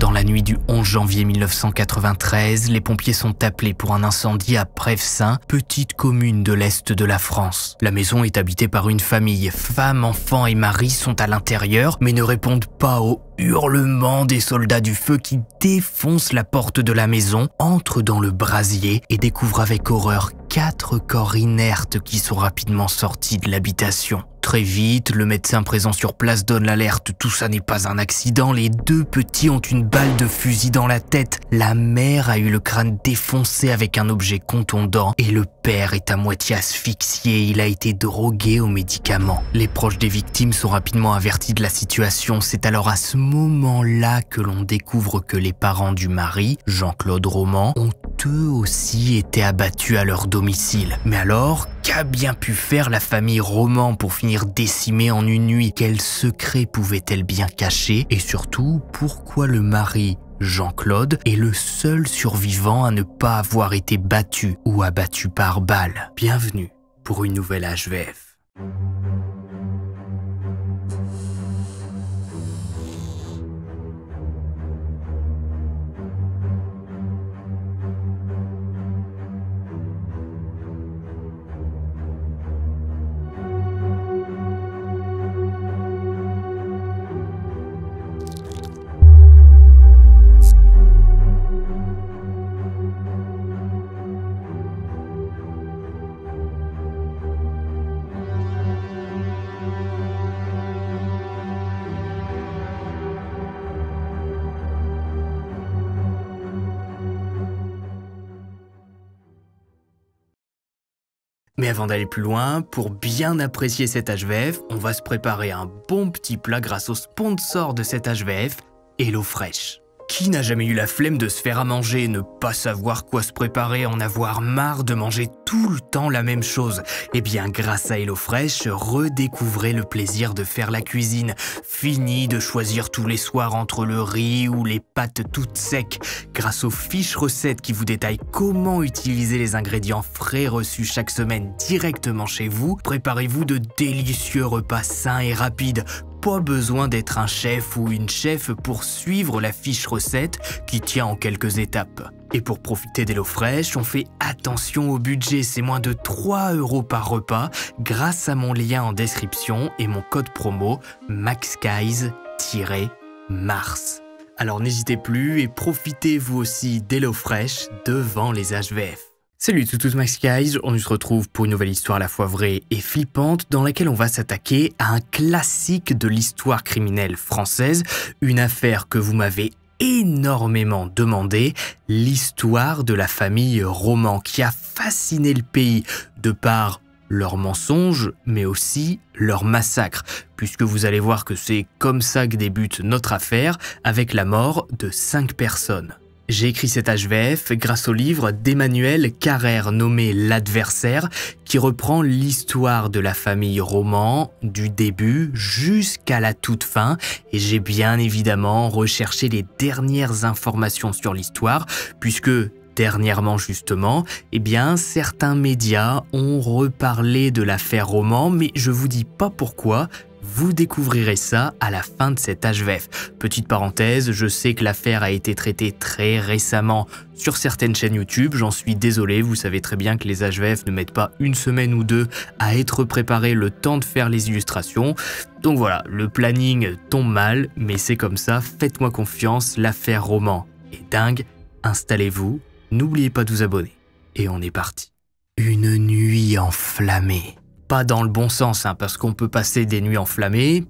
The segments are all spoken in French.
Dans la nuit du 11 janvier 1993, les pompiers sont appelés pour un incendie à Prévesin, petite commune de l'Est de la France. La maison est habitée par une famille. Femme, enfant et mari sont à l'intérieur, mais ne répondent pas au hurlement des soldats du feu qui défoncent la porte de la maison, entrent dans le brasier et découvrent avec horreur quatre corps inertes qui sont rapidement sortis de l'habitation. Très vite, le médecin présent sur place donne l'alerte, tout ça n'est pas un accident, les deux petits ont une balle de fusil dans la tête, la mère a eu le crâne défoncé avec un objet contondant et le père est à moitié asphyxié, il a été drogué aux médicaments. Les proches des victimes sont rapidement avertis de la situation, c'est alors à ce moment-là que l'on découvre que les parents du mari, Jean-Claude Roman, ont eux aussi été abattus à leur domicile. Mais alors, qu'a bien pu faire la famille Roman pour finir décimée en une nuit Quel secret pouvait-elle bien cacher Et surtout, pourquoi le mari Jean-Claude est le seul survivant à ne pas avoir été battu ou abattu par balle. Bienvenue pour une nouvelle HVF. avant d'aller plus loin, pour bien apprécier cet HVF, on va se préparer un bon petit plat grâce au sponsor de cet HVF, fraîche. Qui n'a jamais eu la flemme de se faire à manger, ne pas savoir quoi se préparer, en avoir marre de manger tout le temps la même chose Eh bien, grâce à HelloFresh, redécouvrez le plaisir de faire la cuisine. Fini de choisir tous les soirs entre le riz ou les pâtes toutes secs. Grâce aux fiches recettes qui vous détaillent comment utiliser les ingrédients frais reçus chaque semaine directement chez vous, préparez-vous de délicieux repas sains et rapides pas besoin d'être un chef ou une chef pour suivre la fiche recette qui tient en quelques étapes. Et pour profiter des on fait attention au budget, c'est moins de 3 euros par repas grâce à mon lien en description et mon code promo maxguys-mars. Alors n'hésitez plus et profitez vous aussi des devant les HVF. Salut tout tout Max Guys, on se retrouve pour une nouvelle histoire à la fois vraie et flippante dans laquelle on va s'attaquer à un classique de l'histoire criminelle française, une affaire que vous m'avez énormément demandé, l'histoire de la famille Roman qui a fasciné le pays de par leurs mensonges, mais aussi leurs massacres, puisque vous allez voir que c'est comme ça que débute notre affaire avec la mort de 5 personnes. J'ai écrit cet HVF grâce au livre d'Emmanuel Carrère nommé L'adversaire, qui reprend l'histoire de la famille Roman du début jusqu'à la toute fin, et j'ai bien évidemment recherché les dernières informations sur l'histoire, puisque dernièrement justement, eh bien certains médias ont reparlé de l'affaire Roman, mais je vous dis pas pourquoi, vous découvrirez ça à la fin de cet HVF. Petite parenthèse, je sais que l'affaire a été traitée très récemment sur certaines chaînes YouTube, j'en suis désolé, vous savez très bien que les HVF ne mettent pas une semaine ou deux à être préparés le temps de faire les illustrations. Donc voilà, le planning tombe mal, mais c'est comme ça, faites-moi confiance, l'affaire roman est dingue, installez-vous, n'oubliez pas de vous abonner. Et on est parti. Une nuit enflammée pas dans le bon sens, hein, parce qu'on peut passer des nuits enflammées,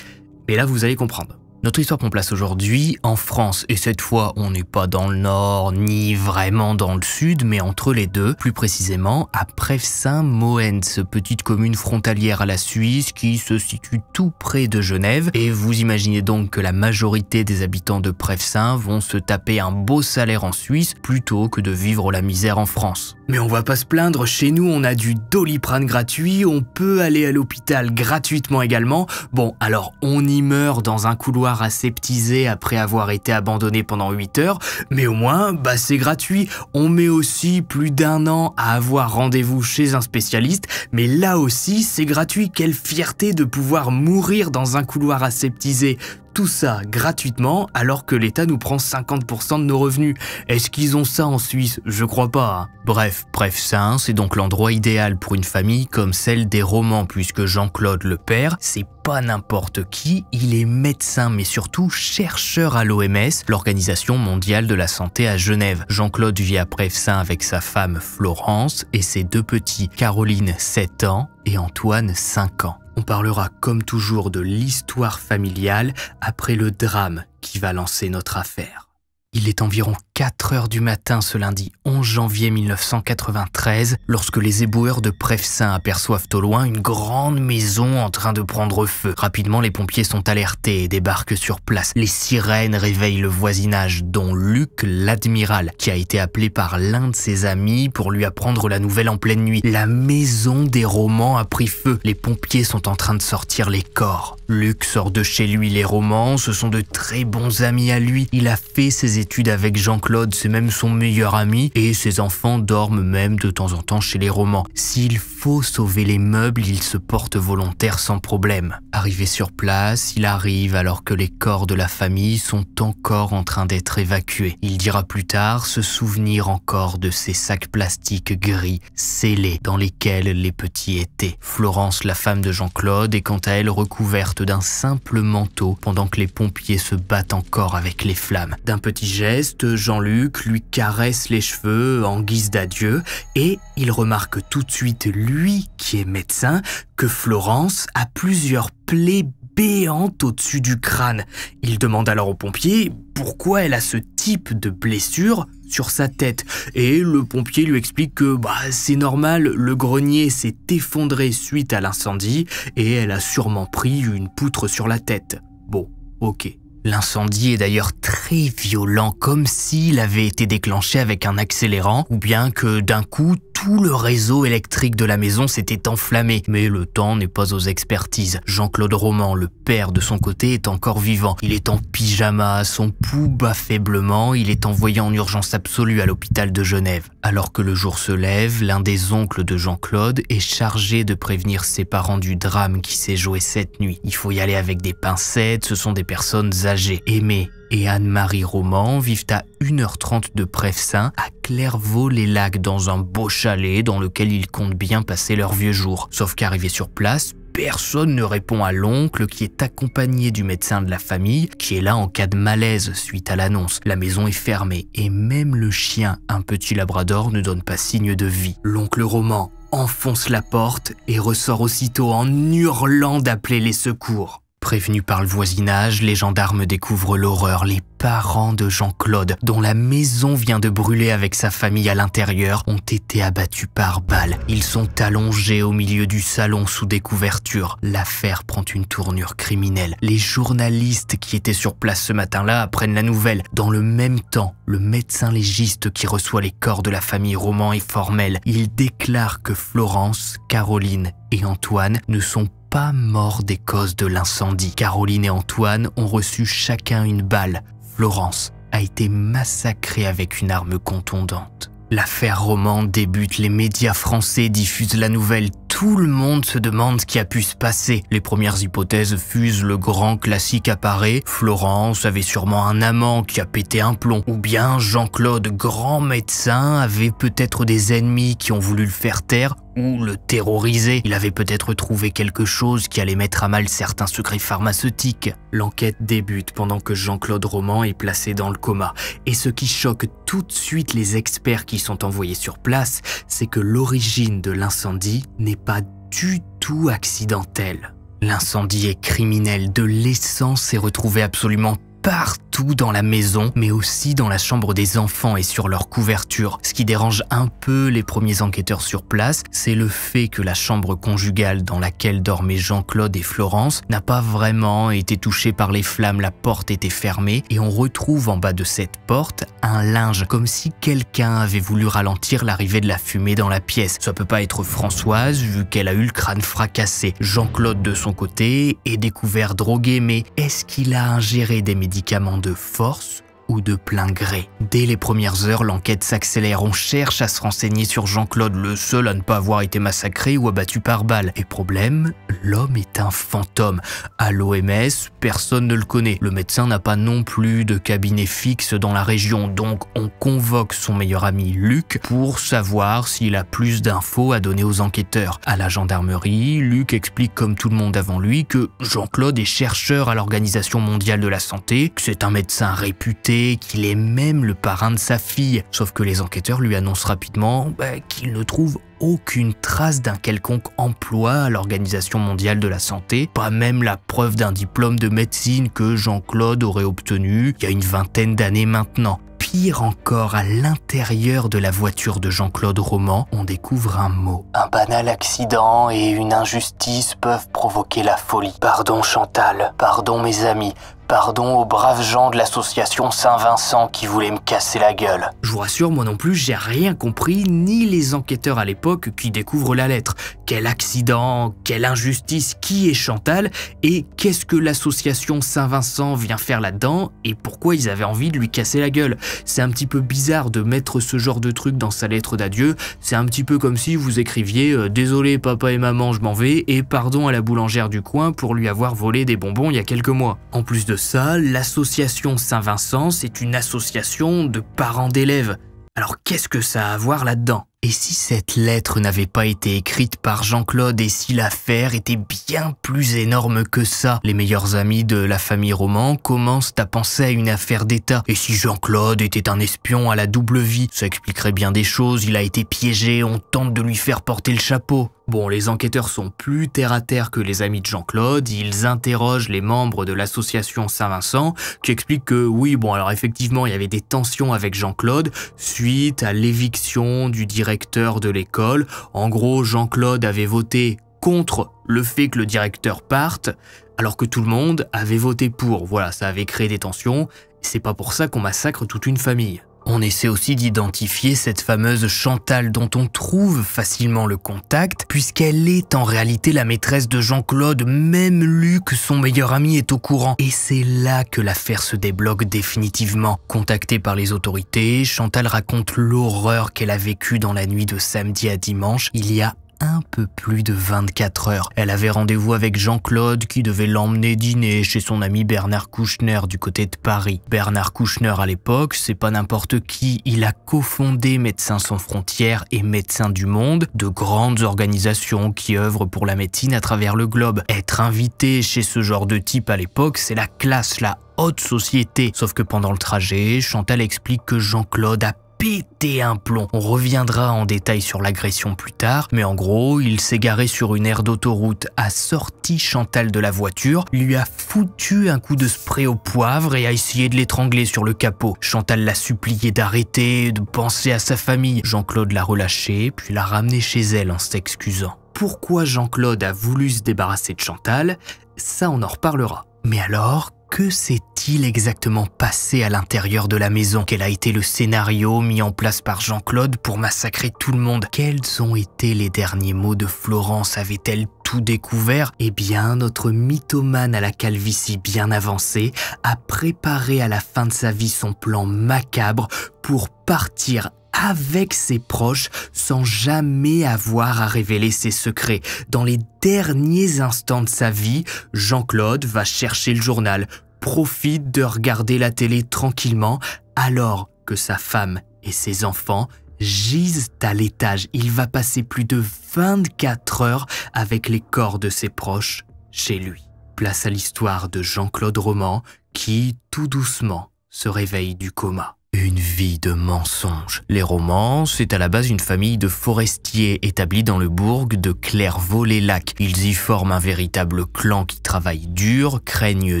mais là vous allez comprendre. Notre histoire qu'on place aujourd'hui en France, et cette fois on n'est pas dans le nord ni vraiment dans le sud, mais entre les deux, plus précisément à prèves moens petite commune frontalière à la Suisse qui se situe tout près de Genève, et vous imaginez donc que la majorité des habitants de prèves vont se taper un beau salaire en Suisse plutôt que de vivre la misère en France. Mais on va pas se plaindre, chez nous on a du doliprane gratuit, on peut aller à l'hôpital gratuitement également. Bon, alors on y meurt dans un couloir aseptisé après avoir été abandonné pendant 8 heures, mais au moins, bah c'est gratuit. On met aussi plus d'un an à avoir rendez-vous chez un spécialiste, mais là aussi c'est gratuit. Quelle fierté de pouvoir mourir dans un couloir aseptisé tout ça gratuitement alors que l'État nous prend 50% de nos revenus. Est-ce qu'ils ont ça en Suisse Je crois pas. Hein. Bref, Bref hein, c'est donc l'endroit idéal pour une famille comme celle des romans puisque Jean-Claude le père, c'est pas n'importe qui, il est médecin mais surtout chercheur à l'OMS, l'Organisation mondiale de la santé à Genève. Jean-Claude vit à Prevsin avec sa femme Florence et ses deux petits, Caroline 7 ans et Antoine 5 ans on parlera comme toujours de l'histoire familiale après le drame qui va lancer notre affaire. Il est environ 4 heures du matin ce lundi 11 janvier 1993, lorsque les éboueurs de saint aperçoivent au loin une grande maison en train de prendre feu. Rapidement, les pompiers sont alertés et débarquent sur place. Les sirènes réveillent le voisinage, dont Luc, l'admiral, qui a été appelé par l'un de ses amis pour lui apprendre la nouvelle en pleine nuit. La maison des romans a pris feu. Les pompiers sont en train de sortir les corps. Luc sort de chez lui les romans, ce sont de très bons amis à lui. Il a fait ses études avec Jean claude c'est même son meilleur ami, et ses enfants dorment même de temps en temps chez les romans. S'il faut sauver les meubles, il se porte volontaire sans problème. Arrivé sur place, il arrive alors que les corps de la famille sont encore en train d'être évacués. Il dira plus tard se souvenir encore de ces sacs plastiques gris scellés dans lesquels les petits étaient. Florence, la femme de Jean-Claude, est quant à elle recouverte d'un simple manteau pendant que les pompiers se battent encore avec les flammes. D'un petit geste, Jean-Luc lui caresse les cheveux en guise d'adieu et il remarque tout de suite lui qui est médecin, que Florence a plusieurs plaies béantes au-dessus du crâne. Il demande alors au pompier pourquoi elle a ce type de blessure sur sa tête. Et le pompier lui explique que bah, c'est normal, le grenier s'est effondré suite à l'incendie et elle a sûrement pris une poutre sur la tête. Bon, ok. L'incendie est d'ailleurs très violent, comme s'il avait été déclenché avec un accélérant, ou bien que d'un coup tout le réseau électrique de la maison s'était enflammé. Mais le temps n'est pas aux expertises. Jean-Claude Roman, le père de son côté, est encore vivant. Il est en pyjama, son pouls bat faiblement, il est envoyé en urgence absolue à l'hôpital de Genève. Alors que le jour se lève, l'un des oncles de Jean-Claude est chargé de prévenir ses parents du drame qui s'est joué cette nuit. Il faut y aller avec des pincettes, ce sont des personnes âgées, aimées et Anne-Marie Roman vivent à 1h30 de Prévecin, à Clairvaux-les-Lacs, dans un beau chalet dans lequel ils comptent bien passer leurs vieux jours. Sauf qu'arrivés sur place, personne ne répond à l'oncle qui est accompagné du médecin de la famille qui est là en cas de malaise suite à l'annonce. La maison est fermée et même le chien, un petit labrador, ne donne pas signe de vie. L'oncle Roman enfonce la porte et ressort aussitôt en hurlant d'appeler les secours. Prévenus par le voisinage, les gendarmes découvrent l'horreur. Les parents de Jean-Claude, dont la maison vient de brûler avec sa famille à l'intérieur, ont été abattus par balles. Ils sont allongés au milieu du salon sous des couvertures. L'affaire prend une tournure criminelle. Les journalistes qui étaient sur place ce matin-là apprennent la nouvelle. Dans le même temps, le médecin légiste qui reçoit les corps de la famille Roman est formel. Il déclare que Florence, Caroline et Antoine ne sont pas pas morts des causes de l'incendie. Caroline et Antoine ont reçu chacun une balle. Florence a été massacrée avec une arme contondante. L'affaire romande débute, les médias français diffusent la nouvelle tout le monde se demande ce qui a pu se passer. Les premières hypothèses fusent le grand classique apparaît. Florence avait sûrement un amant qui a pété un plomb. Ou bien Jean-Claude, grand médecin, avait peut-être des ennemis qui ont voulu le faire taire ou le terroriser. Il avait peut-être trouvé quelque chose qui allait mettre à mal certains secrets pharmaceutiques. L'enquête débute pendant que Jean-Claude Roman est placé dans le coma. Et ce qui choque tout de suite les experts qui sont envoyés sur place, c'est que l'origine de l'incendie n'est pas du tout accidentel. L'incendie est criminel, de l'essence est retrouvée absolument partout tout dans la maison, mais aussi dans la chambre des enfants et sur leur couverture. Ce qui dérange un peu les premiers enquêteurs sur place, c'est le fait que la chambre conjugale dans laquelle dormaient Jean-Claude et Florence n'a pas vraiment été touchée par les flammes, la porte était fermée et on retrouve en bas de cette porte un linge, comme si quelqu'un avait voulu ralentir l'arrivée de la fumée dans la pièce. Ça peut pas être Françoise vu qu'elle a eu le crâne fracassé. Jean-Claude de son côté est découvert drogué, mais est-ce qu'il a ingéré des médicaments de force de plein gré. Dès les premières heures, l'enquête s'accélère. On cherche à se renseigner sur Jean-Claude, le seul à ne pas avoir été massacré ou abattu par balle. Et problème, l'homme est un fantôme. À l'OMS, personne ne le connaît. Le médecin n'a pas non plus de cabinet fixe dans la région, donc on convoque son meilleur ami Luc pour savoir s'il a plus d'infos à donner aux enquêteurs. À la gendarmerie, Luc explique comme tout le monde avant lui que Jean-Claude est chercheur à l'Organisation mondiale de la santé, que c'est un médecin réputé qu'il est même le parrain de sa fille, sauf que les enquêteurs lui annoncent rapidement bah, qu'il ne trouve aucune trace d'un quelconque emploi à l'Organisation mondiale de la santé, pas même la preuve d'un diplôme de médecine que Jean-Claude aurait obtenu il y a une vingtaine d'années maintenant. Pire encore, à l'intérieur de la voiture de Jean-Claude Roman, on découvre un mot. Un banal accident et une injustice peuvent provoquer la folie. Pardon Chantal, pardon mes amis, pardon aux braves gens de l'association Saint-Vincent qui voulaient me casser la gueule. Je vous rassure, moi non plus, j'ai rien compris, ni les enquêteurs à l'époque qui découvrent la lettre. Quel accident, quelle injustice, qui est Chantal, et qu'est-ce que l'association Saint-Vincent vient faire là-dedans, et pourquoi ils avaient envie de lui casser la gueule. C'est un petit peu bizarre de mettre ce genre de truc dans sa lettre d'adieu, c'est un petit peu comme si vous écriviez euh, Désolé papa et maman, je m'en vais, et pardon à la boulangère du coin pour lui avoir volé des bonbons il y a quelques mois. En plus de ça, l'association Saint-Vincent, c'est une association de parents d'élèves. Alors qu'est-ce que ça a à voir là-dedans Et si cette lettre n'avait pas été écrite par Jean-Claude et si l'affaire était bien plus énorme que ça Les meilleurs amis de la famille Roman commencent à penser à une affaire d'État. Et si Jean-Claude était un espion à la double vie Ça expliquerait bien des choses, il a été piégé, on tente de lui faire porter le chapeau. Bon, les enquêteurs sont plus terre à terre que les amis de Jean-Claude, ils interrogent les membres de l'association Saint-Vincent, qui expliquent que oui, bon, alors effectivement, il y avait des tensions avec Jean-Claude suite à l'éviction du directeur de l'école. En gros, Jean-Claude avait voté contre le fait que le directeur parte, alors que tout le monde avait voté pour. Voilà, ça avait créé des tensions. C'est pas pour ça qu'on massacre toute une famille. On essaie aussi d'identifier cette fameuse Chantal dont on trouve facilement le contact, puisqu'elle est en réalité la maîtresse de Jean-Claude, même Luc, son meilleur ami, est au courant. Et c'est là que l'affaire se débloque définitivement. Contactée par les autorités, Chantal raconte l'horreur qu'elle a vécue dans la nuit de samedi à dimanche, il y a un peu plus de 24 heures. Elle avait rendez-vous avec Jean-Claude qui devait l'emmener dîner chez son ami Bernard Kouchner du côté de Paris. Bernard Kouchner à l'époque, c'est pas n'importe qui, il a cofondé Médecins sans frontières et Médecins du monde, de grandes organisations qui œuvrent pour la médecine à travers le globe. Être invité chez ce genre de type à l'époque, c'est la classe, la haute société. Sauf que pendant le trajet, Chantal explique que Jean-Claude a péter un plomb. On reviendra en détail sur l'agression plus tard, mais en gros, il s'est garé sur une aire d'autoroute, a sorti Chantal de la voiture, lui a foutu un coup de spray au poivre et a essayé de l'étrangler sur le capot. Chantal l'a supplié d'arrêter, de penser à sa famille. Jean-Claude l'a relâché, puis l'a ramené chez elle en s'excusant. Pourquoi Jean-Claude a voulu se débarrasser de Chantal, ça on en reparlera. Mais alors, que s'est-il exactement passé à l'intérieur de la maison Quel a été le scénario mis en place par Jean-Claude pour massacrer tout le monde Quels ont été les derniers mots de Florence Avait-elle tout découvert Eh bien, notre mythomane à la calvitie bien avancée a préparé à la fin de sa vie son plan macabre pour partir avec ses proches sans jamais avoir à révéler ses secrets. Dans les derniers instants de sa vie, Jean-Claude va chercher le journal, profite de regarder la télé tranquillement alors que sa femme et ses enfants gisent à l'étage. Il va passer plus de 24 heures avec les corps de ses proches chez lui. Place à l'histoire de Jean-Claude Roman qui, tout doucement, se réveille du coma. Une vie de mensonges. Les romans, c'est à la base une famille de forestiers établis dans le bourg de Clairvaux-les-Lacs. Ils y forment un véritable clan qui travaille dur, craignent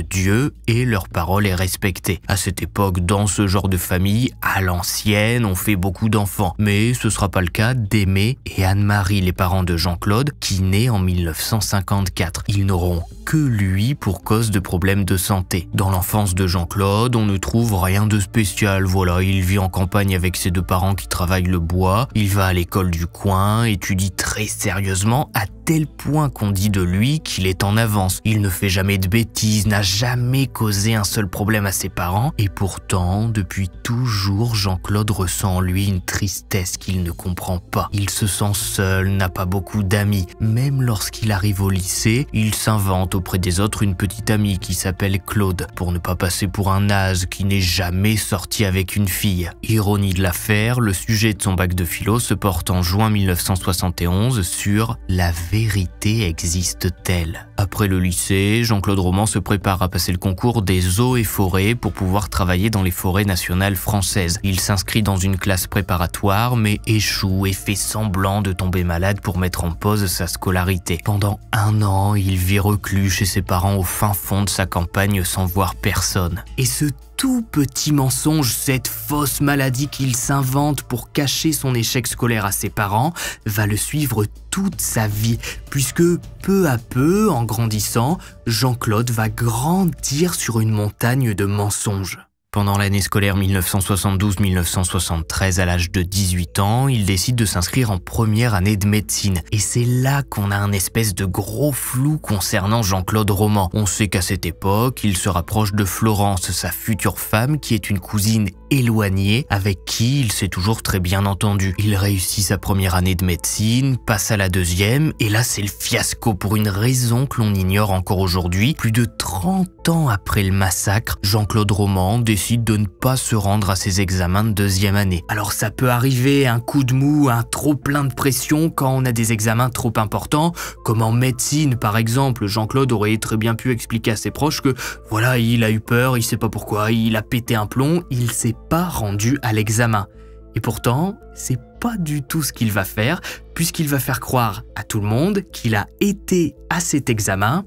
Dieu et leur parole est respectée. À cette époque, dans ce genre de famille, à l'ancienne, on fait beaucoup d'enfants. Mais ce sera pas le cas d'Aimé et Anne-Marie, les parents de Jean-Claude, qui naît en 1954. Ils n'auront lui pour cause de problèmes de santé. Dans l'enfance de Jean-Claude, on ne trouve rien de spécial, voilà, il vit en campagne avec ses deux parents qui travaillent le bois, il va à l'école du coin, étudie très sérieusement à tel point qu'on dit de lui qu'il est en avance. Il ne fait jamais de bêtises, n'a jamais causé un seul problème à ses parents, et pourtant, depuis toujours, Jean-Claude ressent en lui une tristesse qu'il ne comprend pas. Il se sent seul, n'a pas beaucoup d'amis. Même lorsqu'il arrive au lycée, il s'invente auprès des autres une petite amie qui s'appelle Claude, pour ne pas passer pour un naze qui n'est jamais sorti avec une fille. Ironie de l'affaire, le sujet de son bac de philo se porte en juin 1971 sur la vérité existe-t-elle Après le lycée, Jean-Claude Roman se prépare à passer le concours des eaux et forêts pour pouvoir travailler dans les forêts nationales françaises. Il s'inscrit dans une classe préparatoire mais échoue et fait semblant de tomber malade pour mettre en pause sa scolarité. Pendant un an, il vit reclus chez ses parents au fin fond de sa campagne sans voir personne. Et ce tout petit mensonge, cette fausse maladie qu'il s'invente pour cacher son échec scolaire à ses parents, va le suivre toute sa vie, puisque peu à peu, en grandissant, Jean-Claude va grandir sur une montagne de mensonges. Pendant l'année scolaire 1972-1973, à l'âge de 18 ans, il décide de s'inscrire en première année de médecine. Et c'est là qu'on a un espèce de gros flou concernant Jean-Claude Roman. On sait qu'à cette époque, il se rapproche de Florence, sa future femme, qui est une cousine éloignée, avec qui il s'est toujours très bien entendu. Il réussit sa première année de médecine, passe à la deuxième, et là c'est le fiasco pour une raison que l'on ignore encore aujourd'hui. Plus de 30 ans après le massacre, Jean-Claude Roman de ne pas se rendre à ses examens de deuxième année. Alors ça peut arriver, un coup de mou, un trop plein de pression quand on a des examens trop importants, comme en médecine par exemple, Jean-Claude aurait très bien pu expliquer à ses proches que voilà, il a eu peur, il sait pas pourquoi, il a pété un plomb, il s'est pas rendu à l'examen. Et pourtant, c'est pas du tout ce qu'il va faire, puisqu'il va faire croire à tout le monde qu'il a été à cet examen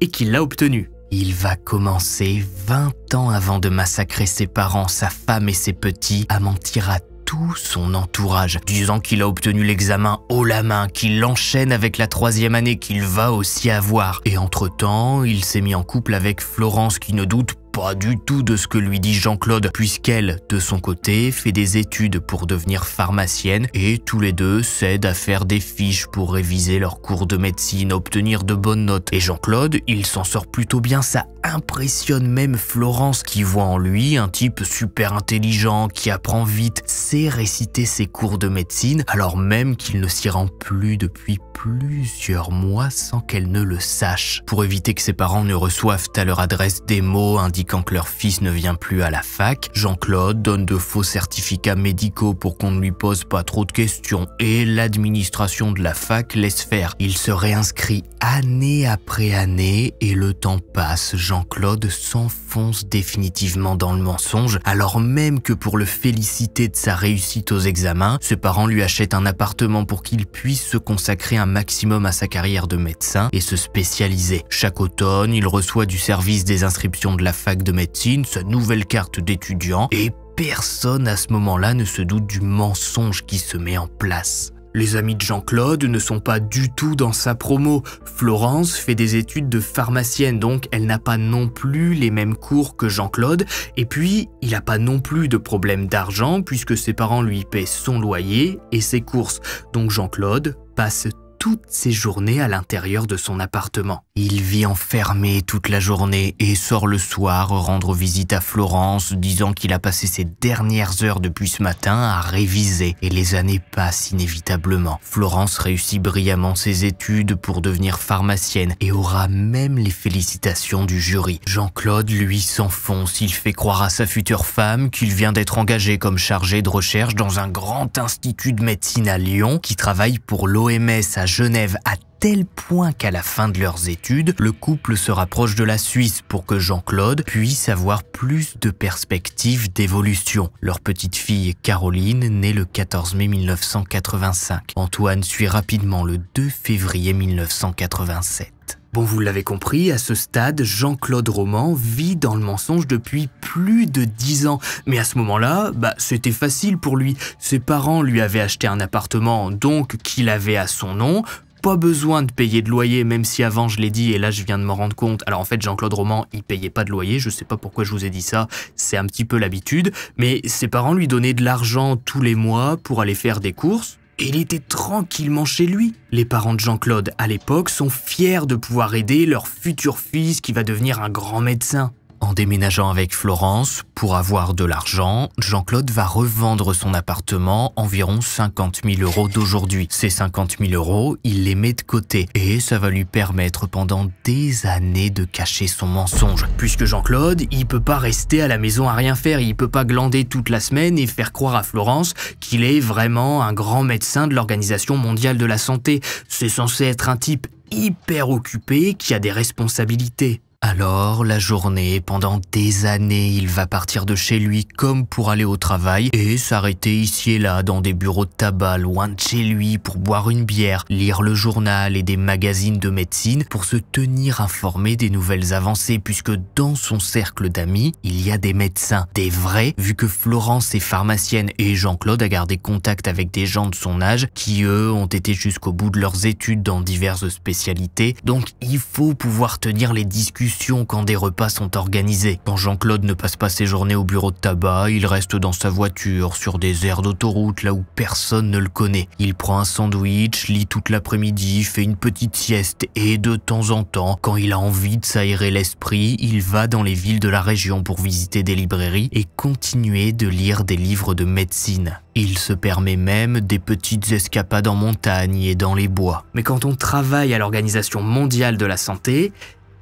et qu'il l'a obtenu. Il va commencer 20 ans avant de massacrer ses parents, sa femme et ses petits, à mentir à tout son entourage, disant qu'il a obtenu l'examen haut la main, qu'il l'enchaîne avec la troisième année qu'il va aussi avoir. Et entre-temps, il s'est mis en couple avec Florence qui ne doute pas du tout de ce que lui dit Jean-Claude, puisqu'elle, de son côté, fait des études pour devenir pharmacienne et tous les deux s'aident à faire des fiches pour réviser leurs cours de médecine, obtenir de bonnes notes. Et Jean-Claude, il s'en sort plutôt bien, ça impressionne même Florence qui voit en lui un type super intelligent qui apprend vite, sait réciter ses cours de médecine, alors même qu'il ne s'y rend plus depuis plusieurs mois sans qu'elle ne le sache. Pour éviter que ses parents ne reçoivent à leur adresse des mots indiquant quand leur fils ne vient plus à la fac. Jean-Claude donne de faux certificats médicaux pour qu'on ne lui pose pas trop de questions et l'administration de la fac laisse faire. Il se réinscrit année après année et le temps passe. Jean-Claude s'enfonce définitivement dans le mensonge alors même que pour le féliciter de sa réussite aux examens, ses parents lui achètent un appartement pour qu'il puisse se consacrer un maximum à sa carrière de médecin et se spécialiser. Chaque automne, il reçoit du service des inscriptions de la fac de médecine, sa nouvelle carte d'étudiant, et personne à ce moment-là ne se doute du mensonge qui se met en place. Les amis de Jean-Claude ne sont pas du tout dans sa promo. Florence fait des études de pharmacienne, donc elle n'a pas non plus les mêmes cours que Jean-Claude. Et puis, il n'a pas non plus de problème d'argent, puisque ses parents lui paient son loyer et ses courses. Donc Jean-Claude passe toutes ses journées à l'intérieur de son appartement. Il vit enfermé toute la journée et sort le soir rendre visite à Florence, disant qu'il a passé ses dernières heures depuis ce matin à réviser et les années passent inévitablement. Florence réussit brillamment ses études pour devenir pharmacienne et aura même les félicitations du jury. Jean-Claude, lui, s'enfonce. Il fait croire à sa future femme qu'il vient d'être engagé comme chargé de recherche dans un grand institut de médecine à Lyon qui travaille pour l'OMS à Genève à tel point qu'à la fin de leurs études, le couple se rapproche de la Suisse pour que Jean-Claude puisse avoir plus de perspectives d'évolution. Leur petite fille Caroline naît le 14 mai 1985. Antoine suit rapidement le 2 février 1987. Bon, vous l'avez compris, à ce stade, Jean-Claude Roman vit dans le mensonge depuis plus de dix ans. Mais à ce moment-là, bah, c'était facile pour lui. Ses parents lui avaient acheté un appartement, donc qu'il avait à son nom pas besoin de payer de loyer, même si avant je l'ai dit et là je viens de m'en rendre compte. Alors en fait, Jean-Claude Roman, il payait pas de loyer, je sais pas pourquoi je vous ai dit ça, c'est un petit peu l'habitude, mais ses parents lui donnaient de l'argent tous les mois pour aller faire des courses. Et il était tranquillement chez lui. Les parents de Jean-Claude à l'époque sont fiers de pouvoir aider leur futur fils qui va devenir un grand médecin. En déménageant avec Florence, pour avoir de l'argent, Jean-Claude va revendre son appartement environ 50 000 euros d'aujourd'hui. Ces 50 000 euros, il les met de côté et ça va lui permettre pendant des années de cacher son mensonge. Puisque Jean-Claude, il peut pas rester à la maison à rien faire, il peut pas glander toute la semaine et faire croire à Florence qu'il est vraiment un grand médecin de l'Organisation mondiale de la santé. C'est censé être un type hyper occupé qui a des responsabilités. Alors, la journée, pendant des années, il va partir de chez lui comme pour aller au travail et s'arrêter ici et là dans des bureaux de tabac loin de chez lui pour boire une bière, lire le journal et des magazines de médecine pour se tenir informé des nouvelles avancées puisque dans son cercle d'amis, il y a des médecins, des vrais, vu que Florence est pharmacienne et Jean-Claude a gardé contact avec des gens de son âge qui, eux, ont été jusqu'au bout de leurs études dans diverses spécialités. Donc, il faut pouvoir tenir les discussions quand des repas sont organisés. Quand Jean-Claude ne passe pas ses journées au bureau de tabac, il reste dans sa voiture, sur des aires d'autoroute, là où personne ne le connaît. Il prend un sandwich, lit toute l'après-midi, fait une petite sieste et de temps en temps, quand il a envie de s'aérer l'esprit, il va dans les villes de la région pour visiter des librairies et continuer de lire des livres de médecine. Il se permet même des petites escapades en montagne et dans les bois. Mais quand on travaille à l'Organisation mondiale de la santé,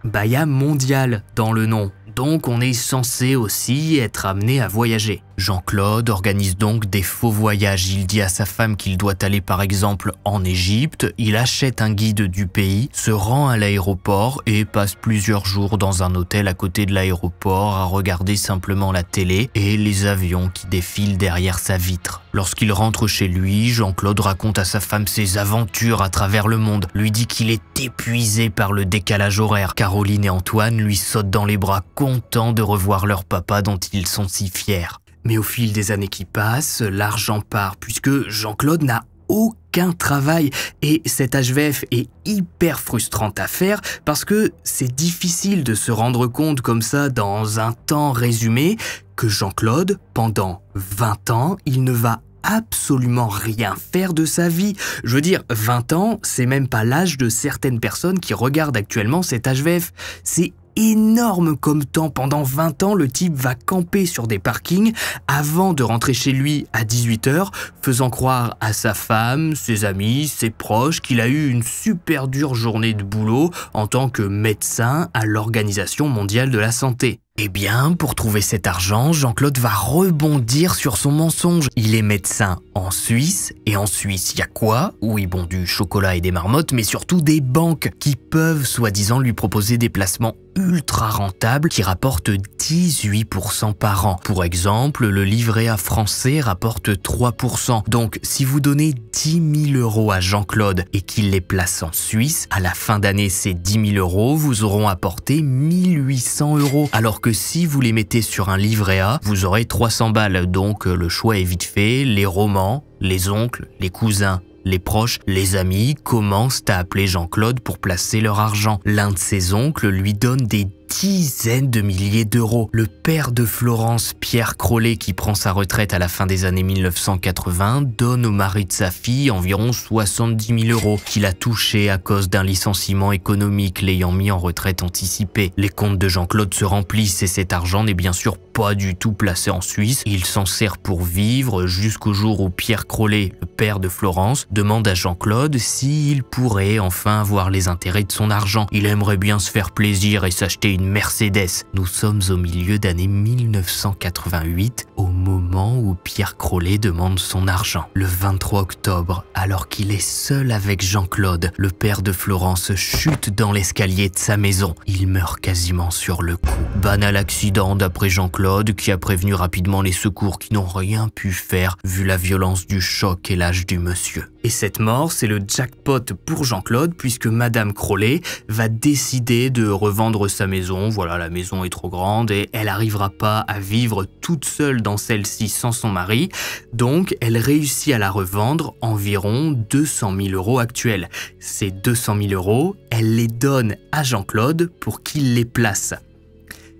Baya mondial dans le nom, donc on est censé aussi être amené à voyager. Jean-Claude organise donc des faux voyages. Il dit à sa femme qu'il doit aller par exemple en Égypte, il achète un guide du pays, se rend à l'aéroport et passe plusieurs jours dans un hôtel à côté de l'aéroport à regarder simplement la télé et les avions qui défilent derrière sa vitre. Lorsqu'il rentre chez lui, Jean-Claude raconte à sa femme ses aventures à travers le monde, lui dit qu'il est épuisé par le décalage horaire. Caroline et Antoine lui sautent dans les bras contents de revoir leur papa dont ils sont si fiers. Mais au fil des années qui passent, l'argent part, puisque Jean-Claude n'a aucun travail. Et cet HVF est hyper frustrant à faire parce que c'est difficile de se rendre compte comme ça dans un temps résumé que Jean-Claude, pendant 20 ans, il ne va absolument rien faire de sa vie. Je veux dire, 20 ans, c'est même pas l'âge de certaines personnes qui regardent actuellement cet HVF. C'est énorme comme temps. Pendant 20 ans, le type va camper sur des parkings avant de rentrer chez lui à 18h, faisant croire à sa femme, ses amis, ses proches qu'il a eu une super dure journée de boulot en tant que médecin à l'Organisation mondiale de la santé. Eh bien, pour trouver cet argent, Jean-Claude va rebondir sur son mensonge. Il est médecin en Suisse, et en Suisse, il y a quoi Oui, bon, du chocolat et des marmottes, mais surtout des banques qui peuvent soi-disant lui proposer des placements ultra rentables qui rapportent 18% par an. Pour exemple, le livret A français rapporte 3%. Donc, si vous donnez 10 000 euros à Jean-Claude et qu'il les place en Suisse, à la fin d'année, ces 10 000 euros vous auront apporté 1800 euros. Alors que si vous les mettez sur un livret A, vous aurez 300 balles, donc euh, le choix est vite fait, les romans, les oncles, les cousins, les proches, les amis commencent à appeler Jean-Claude pour placer leur argent. L'un de ses oncles lui donne des dizaines de milliers d'euros. Le père de Florence, Pierre Crollet, qui prend sa retraite à la fin des années 1980, donne au mari de sa fille environ 70 000 euros qu'il a touché à cause d'un licenciement économique l'ayant mis en retraite anticipée. Les comptes de Jean-Claude se remplissent et cet argent n'est bien sûr pas du tout placé en Suisse. Il s'en sert pour vivre jusqu'au jour où Pierre Crollet, le père de Florence, demande à Jean-Claude s'il pourrait enfin avoir les intérêts de son argent. Il aimerait bien se faire plaisir et s'acheter une Mercedes. Nous sommes au milieu d'année 1988, au moment où Pierre Crowley demande son argent. Le 23 octobre, alors qu'il est seul avec Jean-Claude, le père de Florence chute dans l'escalier de sa maison. Il meurt quasiment sur le coup. Banal accident d'après Jean-Claude, qui a prévenu rapidement les secours qui n'ont rien pu faire vu la violence du choc et l'âge du monsieur. Et cette mort, c'est le jackpot pour Jean-Claude puisque Madame Crowley va décider de revendre sa maison. Voilà, la maison est trop grande et elle n'arrivera pas à vivre toute seule dans celle-ci sans son mari. Donc, elle réussit à la revendre environ 200 000 euros actuels. Ces 200 000 euros, elle les donne à Jean-Claude pour qu'il les place.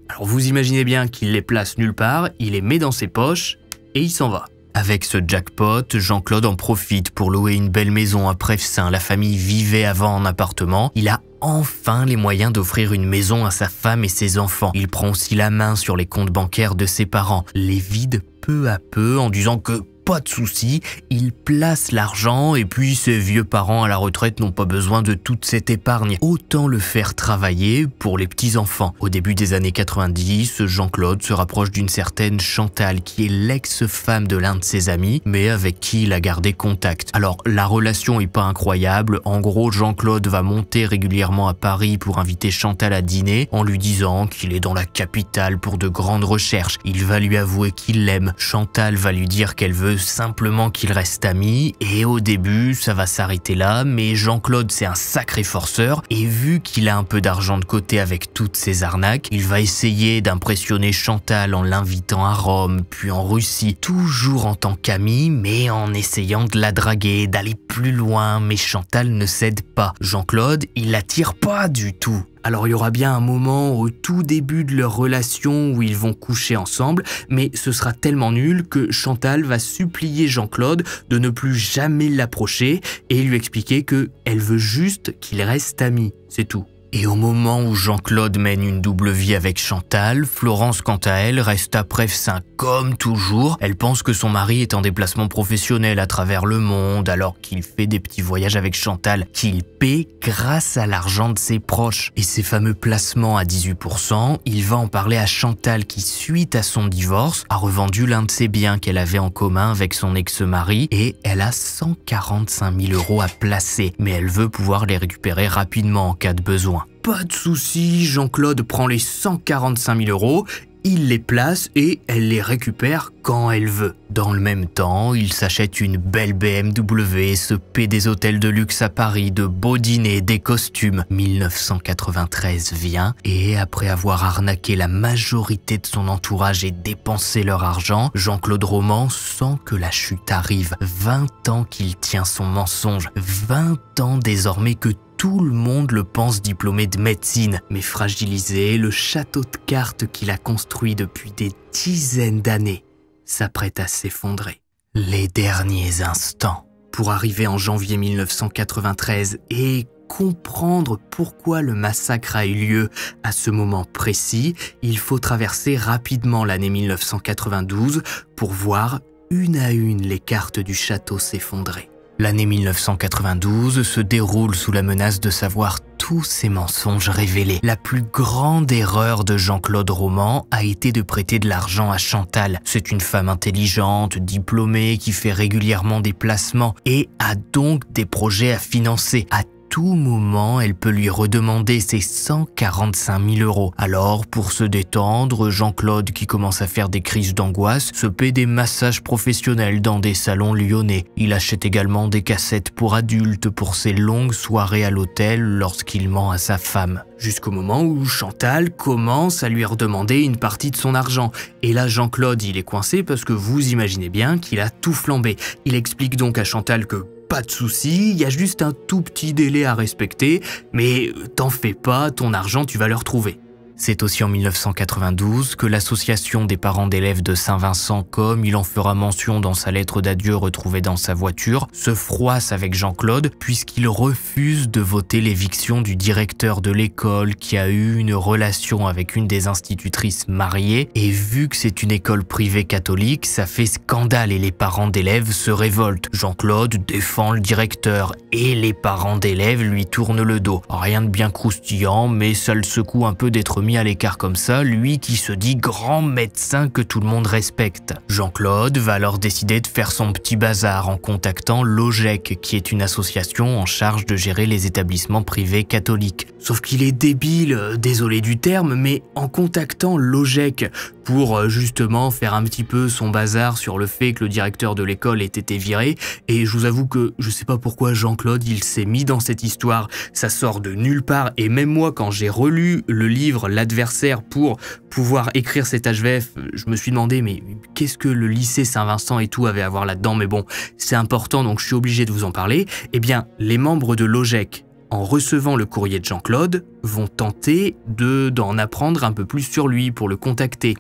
Alors vous imaginez bien qu'il les place nulle part, il les met dans ses poches et il s'en va. Avec ce jackpot, Jean-Claude en profite pour louer une belle maison à Prévesin. La famille vivait avant en appartement. Il a enfin les moyens d'offrir une maison à sa femme et ses enfants. Il prend aussi la main sur les comptes bancaires de ses parents, les vide peu à peu en disant que pas de soucis, il place l'argent et puis ses vieux parents à la retraite n'ont pas besoin de toute cette épargne. Autant le faire travailler pour les petits-enfants. Au début des années 90, Jean-Claude se rapproche d'une certaine Chantal qui est l'ex-femme de l'un de ses amis, mais avec qui il a gardé contact. Alors la relation est pas incroyable, en gros Jean-Claude va monter régulièrement à Paris pour inviter Chantal à dîner en lui disant qu'il est dans la capitale pour de grandes recherches. Il va lui avouer qu'il l'aime, Chantal va lui dire qu'elle veut simplement qu'il reste ami et au début ça va s'arrêter là mais Jean-Claude c'est un sacré forceur et vu qu'il a un peu d'argent de côté avec toutes ses arnaques, il va essayer d'impressionner Chantal en l'invitant à Rome puis en Russie, toujours en tant qu'ami mais en essayant de la draguer, d'aller plus loin mais Chantal ne cède pas. Jean-Claude il l'attire pas du tout alors il y aura bien un moment au tout début de leur relation où ils vont coucher ensemble, mais ce sera tellement nul que Chantal va supplier Jean-Claude de ne plus jamais l'approcher et lui expliquer que elle veut juste qu'ils restent amis, c'est tout. Et au moment où Jean-Claude mène une double vie avec Chantal, Florence quant à elle reste à Prève-Saint comme toujours. Elle pense que son mari est en déplacement professionnel à travers le monde alors qu'il fait des petits voyages avec Chantal qu'il paie grâce à l'argent de ses proches. Et ses fameux placements à 18%, il va en parler à Chantal qui, suite à son divorce, a revendu l'un de ses biens qu'elle avait en commun avec son ex-mari et elle a 145 000 euros à placer. Mais elle veut pouvoir les récupérer rapidement en cas de besoin. Pas de souci, Jean-Claude prend les 145 000 euros, il les place et elle les récupère quand elle veut. Dans le même temps, il s'achète une belle BMW, se paie des hôtels de luxe à Paris, de beaux dîners, des costumes. 1993 vient et après avoir arnaqué la majorité de son entourage et dépensé leur argent, Jean-Claude Roman sent que la chute arrive. 20 ans qu'il tient son mensonge, 20 ans désormais que tout le monde le pense diplômé de médecine, mais fragilisé, le château de cartes qu'il a construit depuis des dizaines d'années s'apprête à s'effondrer. Les derniers instants pour arriver en janvier 1993 et comprendre pourquoi le massacre a eu lieu à ce moment précis, il faut traverser rapidement l'année 1992 pour voir une à une les cartes du château s'effondrer. L'année 1992 se déroule sous la menace de savoir tous ces mensonges révélés. La plus grande erreur de Jean-Claude Roman a été de prêter de l'argent à Chantal. C'est une femme intelligente, diplômée, qui fait régulièrement des placements et a donc des projets à financer tout moment, elle peut lui redemander ses 145 000 euros. Alors, pour se détendre, Jean-Claude, qui commence à faire des crises d'angoisse, se paie des massages professionnels dans des salons lyonnais. Il achète également des cassettes pour adultes pour ses longues soirées à l'hôtel lorsqu'il ment à sa femme. Jusqu'au moment où Chantal commence à lui redemander une partie de son argent. Et là, Jean-Claude, il est coincé parce que vous imaginez bien qu'il a tout flambé. Il explique donc à Chantal que pas de soucis, il y a juste un tout petit délai à respecter, mais t'en fais pas, ton argent tu vas le retrouver. C'est aussi en 1992 que l'association des parents d'élèves de Saint-Vincent, comme il en fera mention dans sa lettre d'adieu retrouvée dans sa voiture, se froisse avec Jean-Claude puisqu'il refuse de voter l'éviction du directeur de l'école qui a eu une relation avec une des institutrices mariées et vu que c'est une école privée catholique, ça fait scandale et les parents d'élèves se révoltent. Jean-Claude défend le directeur et les parents d'élèves lui tournent le dos. Rien de bien croustillant mais ça le secoue un peu d'être mis à l'écart comme ça, lui qui se dit grand médecin que tout le monde respecte. Jean-Claude va alors décider de faire son petit bazar en contactant l'OGEC, qui est une association en charge de gérer les établissements privés catholiques. Sauf qu'il est débile, euh, désolé du terme, mais en contactant l'OGEC pour euh, justement faire un petit peu son bazar sur le fait que le directeur de l'école ait été viré, et je vous avoue que je sais pas pourquoi Jean-Claude il s'est mis dans cette histoire, ça sort de nulle part, et même moi quand j'ai relu le livre l'adversaire pour pouvoir écrire cet HVF, je me suis demandé mais qu'est-ce que le lycée Saint-Vincent et tout avait à voir là-dedans mais bon, c'est important donc je suis obligé de vous en parler. Eh bien, les membres de l'OGEC en recevant le courrier de Jean-Claude, vont tenter de d'en apprendre un peu plus sur lui pour le contacter.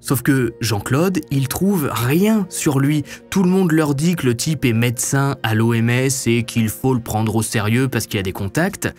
Sauf que Jean-Claude, il trouve rien sur lui. Tout le monde leur dit que le type est médecin à l'OMS et qu'il faut le prendre au sérieux parce qu'il a des contacts.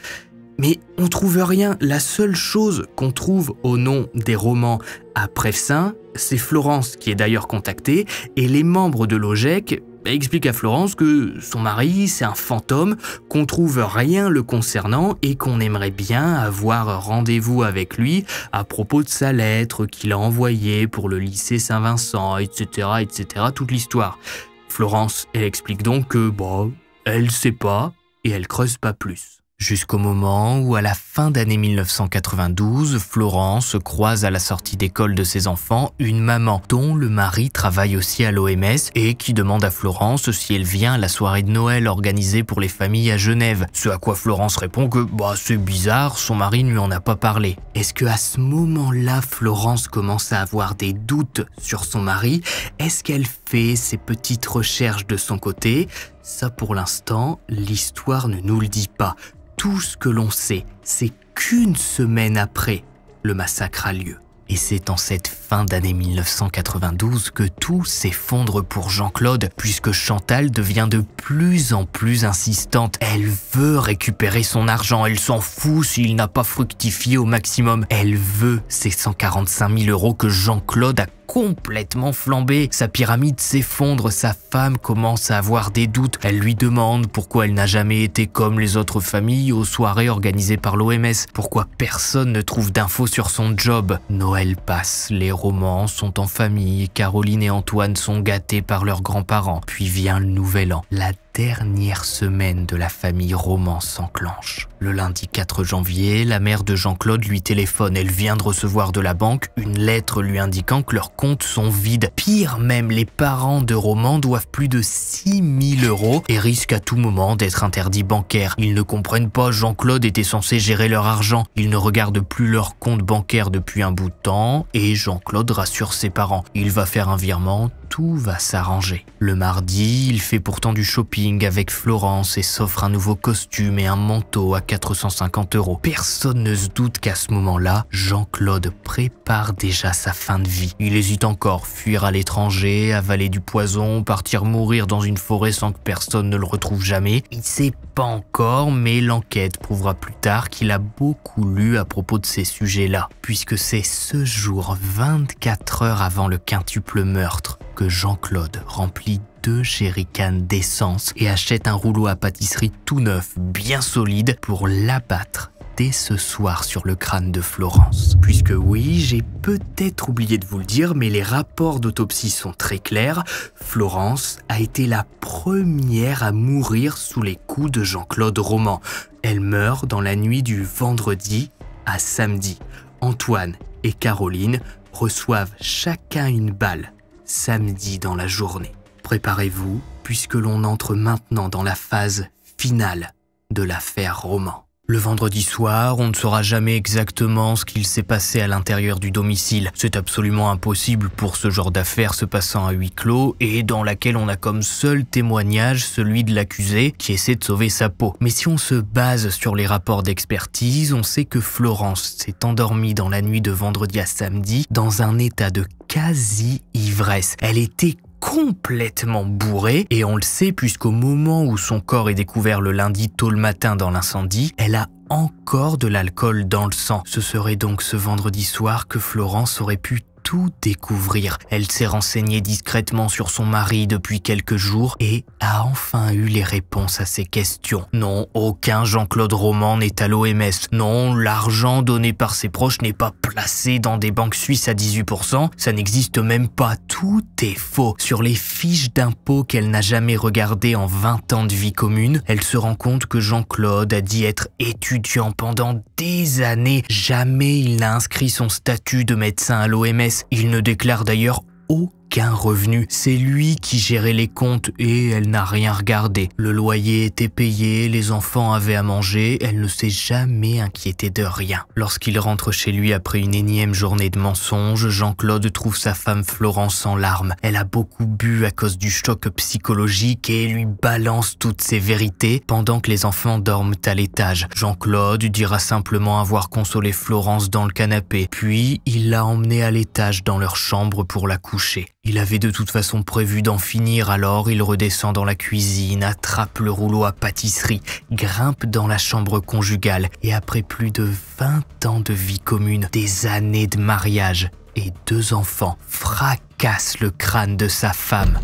Mais on trouve rien. La seule chose qu'on trouve au nom des romans à Saint, c'est Florence qui est d'ailleurs contactée et les membres de l'OGEC bah, expliquent à Florence que son mari, c'est un fantôme, qu'on trouve rien le concernant et qu'on aimerait bien avoir rendez-vous avec lui à propos de sa lettre qu'il a envoyée pour le lycée Saint-Vincent, etc., etc., toute l'histoire. Florence, elle explique donc que, bon, bah, elle sait pas et elle creuse pas plus jusqu'au moment où, à la fin d'année 1992, Florence croise à la sortie d'école de ses enfants une maman dont le mari travaille aussi à l'OMS et qui demande à Florence si elle vient à la soirée de Noël organisée pour les familles à Genève, ce à quoi Florence répond que bah, c'est bizarre, son mari ne lui en a pas parlé. Est-ce que à ce moment-là, Florence commence à avoir des doutes sur son mari Est-ce qu'elle fait ses petites recherches de son côté ça pour l'instant, l'histoire ne nous le dit pas. Tout ce que l'on sait, c'est qu'une semaine après, le massacre a lieu. Et c'est en cette fin d'année 1992 que tout s'effondre pour Jean-Claude, puisque Chantal devient de plus en plus insistante. Elle veut récupérer son argent, elle s'en fout s'il n'a pas fructifié au maximum. Elle veut ces 145 000 euros que Jean-Claude a complètement flambé. Sa pyramide s'effondre, sa femme commence à avoir des doutes. Elle lui demande pourquoi elle n'a jamais été comme les autres familles aux soirées organisées par l'OMS, pourquoi personne ne trouve d'infos sur son job. Noël passe, les romans sont en famille, Caroline et Antoine sont gâtés par leurs grands-parents. Puis vient le nouvel an, la dernière semaine de la famille Roman s'enclenche. Le lundi 4 janvier, la mère de Jean-Claude lui téléphone. Elle vient de recevoir de la banque une lettre lui indiquant que leurs comptes sont vides. Pire même, les parents de Roman doivent plus de 6000 euros et risquent à tout moment d'être interdits bancaires. Ils ne comprennent pas, Jean-Claude était censé gérer leur argent. Ils ne regardent plus leurs comptes bancaires depuis un bout de temps et Jean-Claude rassure ses parents. Il va faire un virement, tout va s'arranger. Le mardi, il fait pourtant du shopping avec Florence et s'offre un nouveau costume et un manteau à 450 euros. Personne ne se doute qu'à ce moment-là, Jean-Claude prépare déjà sa fin de vie. Il hésite encore, fuir à l'étranger, avaler du poison, partir mourir dans une forêt sans que personne ne le retrouve jamais. Il sait pas encore, mais l'enquête prouvera plus tard qu'il a beaucoup lu à propos de ces sujets-là, puisque c'est ce jour, 24 heures avant le quintuple meurtre, que Jean-Claude remplit deux jerrycans d'essence et achète un rouleau à pâtisserie tout neuf, bien solide, pour l'abattre dès ce soir sur le crâne de Florence. Puisque oui, j'ai peut-être oublié de vous le dire, mais les rapports d'autopsie sont très clairs, Florence a été la première à mourir sous les coups de Jean-Claude Roman. Elle meurt dans la nuit du vendredi à samedi. Antoine et Caroline reçoivent chacun une balle samedi dans la journée. Préparez-vous, puisque l'on entre maintenant dans la phase finale de l'affaire Roman. Le vendredi soir, on ne saura jamais exactement ce qu'il s'est passé à l'intérieur du domicile. C'est absolument impossible pour ce genre d'affaire se passant à huis clos et dans laquelle on a comme seul témoignage celui de l'accusé qui essaie de sauver sa peau. Mais si on se base sur les rapports d'expertise, on sait que Florence s'est endormie dans la nuit de vendredi à samedi dans un état de quasi-ivresse. Elle était complètement bourrée et on le sait puisqu'au moment où son corps est découvert le lundi tôt le matin dans l'incendie, elle a encore de l'alcool dans le sang. Ce serait donc ce vendredi soir que Florence aurait pu tout découvrir. Elle s'est renseignée discrètement sur son mari depuis quelques jours et a enfin eu les réponses à ses questions. Non, aucun Jean-Claude Roman n'est à l'OMS. Non, l'argent donné par ses proches n'est pas placé dans des banques suisses à 18%. Ça n'existe même pas. Tout est faux. Sur les fiches d'impôts qu'elle n'a jamais regardées en 20 ans de vie commune, elle se rend compte que Jean-Claude a dit être étudiant pendant des années. Jamais il n'a inscrit son statut de médecin à l'OMS. Il ne déclare d'ailleurs aucun qu'un revenu. C'est lui qui gérait les comptes et elle n'a rien regardé. Le loyer était payé, les enfants avaient à manger, elle ne s'est jamais inquiétée de rien. Lorsqu'il rentre chez lui après une énième journée de mensonges, Jean-Claude trouve sa femme Florence en larmes. Elle a beaucoup bu à cause du choc psychologique et lui balance toutes ses vérités pendant que les enfants dorment à l'étage. Jean-Claude dira simplement avoir consolé Florence dans le canapé, puis il l'a emmenée à l'étage dans leur chambre pour la coucher. Il avait de toute façon prévu d'en finir, alors il redescend dans la cuisine, attrape le rouleau à pâtisserie, grimpe dans la chambre conjugale, et après plus de 20 ans de vie commune, des années de mariage et deux enfants, fracasse le crâne de sa femme,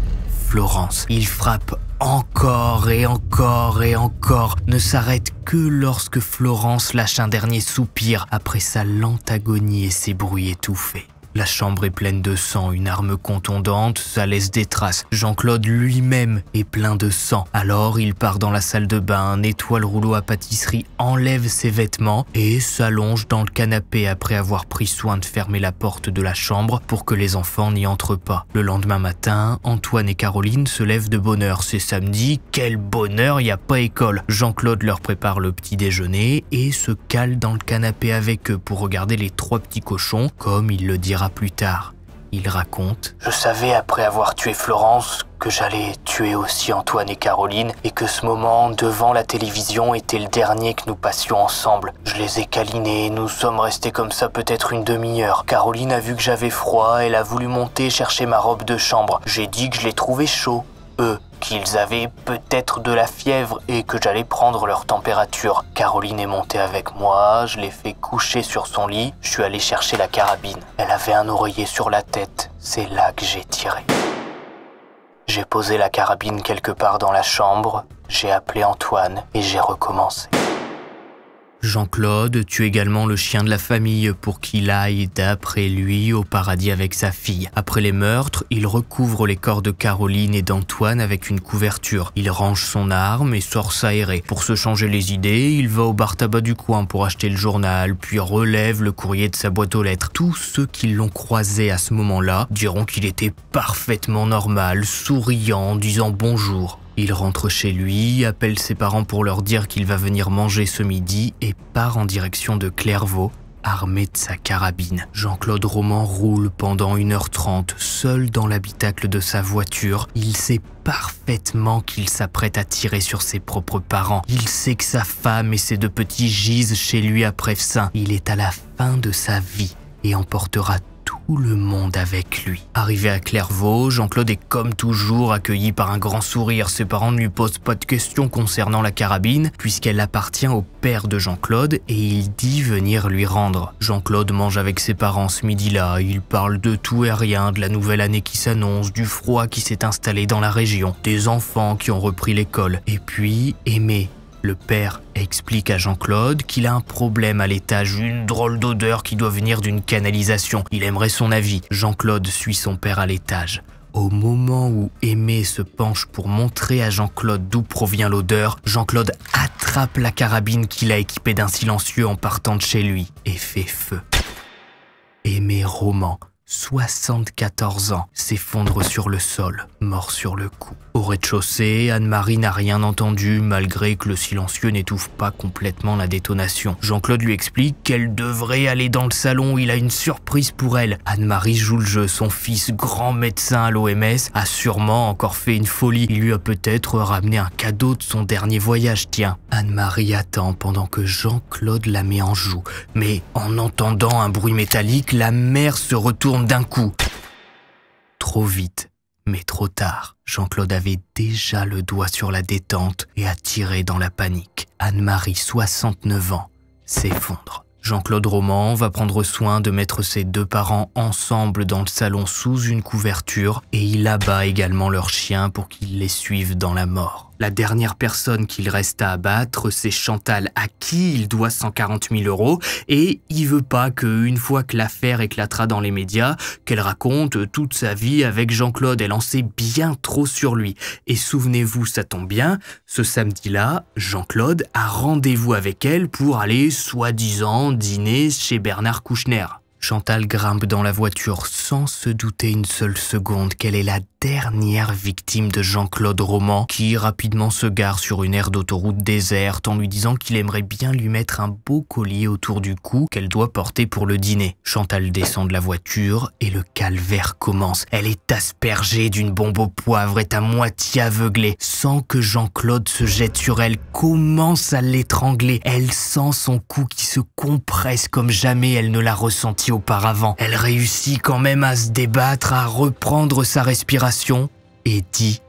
Florence. Il frappe encore et encore et encore, ne s'arrête que lorsque Florence lâche un dernier soupir après sa lente agonie et ses bruits étouffés. La chambre est pleine de sang, une arme contondante, ça laisse des traces. Jean-Claude lui-même est plein de sang. Alors il part dans la salle de bain, nettoie le rouleau à pâtisserie, enlève ses vêtements et s'allonge dans le canapé après avoir pris soin de fermer la porte de la chambre pour que les enfants n'y entrent pas. Le lendemain matin, Antoine et Caroline se lèvent de bonne heure. C'est samedi, quel bonheur, y a pas école. Jean-Claude leur prépare le petit déjeuner et se cale dans le canapé avec eux pour regarder les trois petits cochons, comme il le dira plus tard. Il raconte Je savais après avoir tué Florence que j'allais tuer aussi Antoine et Caroline et que ce moment devant la télévision était le dernier que nous passions ensemble. Je les ai câlinés, nous sommes restés comme ça peut-être une demi-heure. Caroline a vu que j'avais froid, elle a voulu monter chercher ma robe de chambre. J'ai dit que je l'ai trouvé chaud eux qu'ils avaient peut-être de la fièvre et que j'allais prendre leur température. Caroline est montée avec moi, je l'ai fait coucher sur son lit, je suis allé chercher la carabine. Elle avait un oreiller sur la tête, c'est là que j'ai tiré. J'ai posé la carabine quelque part dans la chambre, j'ai appelé Antoine et j'ai recommencé. Jean-Claude tue également le chien de la famille pour qu'il aille d'après lui au paradis avec sa fille. Après les meurtres, il recouvre les corps de Caroline et d'Antoine avec une couverture. Il range son arme et sort s'aérer. Pour se changer les idées, il va au bar tabac du coin pour acheter le journal, puis relève le courrier de sa boîte aux lettres. Tous ceux qui l'ont croisé à ce moment-là diront qu'il était parfaitement normal, souriant, disant bonjour. Il rentre chez lui, appelle ses parents pour leur dire qu'il va venir manger ce midi et part en direction de Clairvaux, armé de sa carabine. Jean-Claude Roman roule pendant 1h30, seul dans l'habitacle de sa voiture. Il sait parfaitement qu'il s'apprête à tirer sur ses propres parents. Il sait que sa femme et ses deux petits gisent chez lui à ça Il est à la fin de sa vie et emportera tout le monde avec lui. Arrivé à Clairvaux, Jean-Claude est comme toujours accueilli par un grand sourire. Ses parents ne lui posent pas de questions concernant la carabine, puisqu'elle appartient au père de Jean-Claude et il dit venir lui rendre. Jean-Claude mange avec ses parents ce midi-là. Il parle de tout et rien, de la nouvelle année qui s'annonce, du froid qui s'est installé dans la région, des enfants qui ont repris l'école, et puis Aimé le père explique à Jean-Claude qu'il a un problème à l'étage, une drôle d'odeur qui doit venir d'une canalisation. Il aimerait son avis. Jean-Claude suit son père à l'étage. Au moment où Aimé se penche pour montrer à Jean-Claude d'où provient l'odeur, Jean-Claude attrape la carabine qu'il a équipée d'un silencieux en partant de chez lui et fait feu. Aimé Roman, 74 ans, s'effondre sur le sol, mort sur le coup. Au rez-de-chaussée, Anne-Marie n'a rien entendu malgré que le silencieux n'étouffe pas complètement la détonation. Jean-Claude lui explique qu'elle devrait aller dans le salon, il a une surprise pour elle. Anne-Marie joue le jeu, son fils, grand médecin à l'OMS, a sûrement encore fait une folie. Il lui a peut-être ramené un cadeau de son dernier voyage, tiens. Anne-Marie attend pendant que Jean-Claude la met en joue. Mais en entendant un bruit métallique, la mère se retourne d'un coup. Trop vite. Mais trop tard, Jean-Claude avait déjà le doigt sur la détente et a tiré dans la panique. Anne-Marie, 69 ans, s'effondre. Jean-Claude Roman va prendre soin de mettre ses deux parents ensemble dans le salon sous une couverture et il abat également leur chien pour qu'ils les suivent dans la mort. La dernière personne qu'il reste à abattre, c'est Chantal, à qui il doit 140 000 euros, et il veut pas qu'une fois que l'affaire éclatera dans les médias, qu'elle raconte toute sa vie avec Jean-Claude, et en bien trop sur lui. Et souvenez-vous, ça tombe bien, ce samedi-là, Jean-Claude a rendez-vous avec elle pour aller, soi-disant, dîner chez Bernard Kouchner. Chantal grimpe dans la voiture sans se douter une seule seconde qu'elle est la dernière victime de Jean-Claude Roman, qui rapidement se gare sur une aire d'autoroute déserte en lui disant qu'il aimerait bien lui mettre un beau collier autour du cou qu'elle doit porter pour le dîner. Chantal descend de la voiture et le calvaire commence. Elle est aspergée d'une bombe au poivre, est à moitié aveuglée, sans que Jean-Claude se jette sur elle, commence à l'étrangler. Elle sent son cou qui se compresse comme jamais elle ne l'a ressenti auparavant. Elle réussit quand même à se débattre, à reprendre sa respiration et dit